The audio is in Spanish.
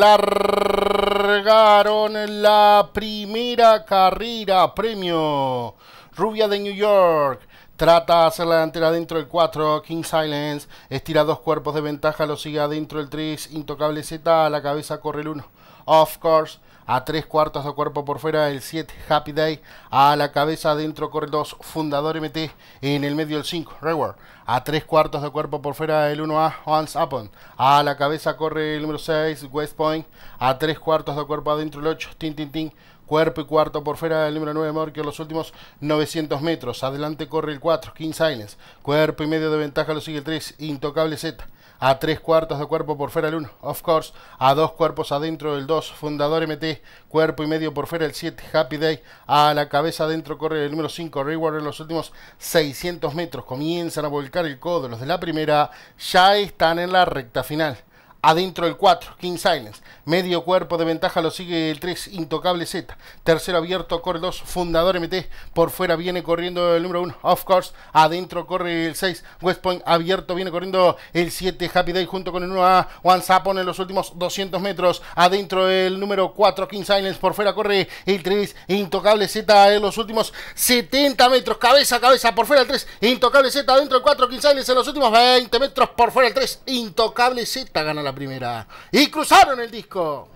largaron la primera carrera premio. Rubia de New York Trata de hacer la delantera dentro del 4, King Silence, estira dos cuerpos de ventaja, lo sigue adentro del 3, Intocable Z, a la cabeza corre el 1, Of Course, a tres cuartos de cuerpo por fuera el 7, Happy Day, a la cabeza adentro corre el 2, Fundador MT, en el medio el 5, Reward, a tres cuartos de cuerpo por fuera el 1A, Once Upon, a la cabeza corre el número 6, West Point, a tres cuartos de cuerpo adentro el 8, Tin Tin, Cuerpo y cuarto por fuera del número 9 en los últimos 900 metros. Adelante corre el 4, King Silence. Cuerpo y medio de ventaja lo sigue el 3, Intocable Z. A tres cuartos de cuerpo por fuera el 1, Of Course. A dos cuerpos adentro el 2, Fundador MT. Cuerpo y medio por fuera el 7, Happy Day. A la cabeza adentro corre el número 5, Reward en los últimos 600 metros. Comienzan a volcar el codo. Los de la primera ya están en la recta final. Adentro el 4, King Silence. Medio cuerpo de ventaja lo sigue el 3, Intocable Z. Tercero abierto, corre 2, Fundador MT. Por fuera viene corriendo el número 1, Of Course. Adentro corre el 6, West Point. Abierto viene corriendo el 7, Happy Day junto con el 1A. One en los últimos 200 metros. Adentro el número 4, King Silence. Por fuera corre el 3, Intocable Z en los últimos 70 metros. Cabeza a cabeza, por fuera el 3, Intocable Z. Adentro el 4, King Silence en los últimos 20 metros. Por fuera el 3, Intocable Z gana la primera. Y cruzaron el disco.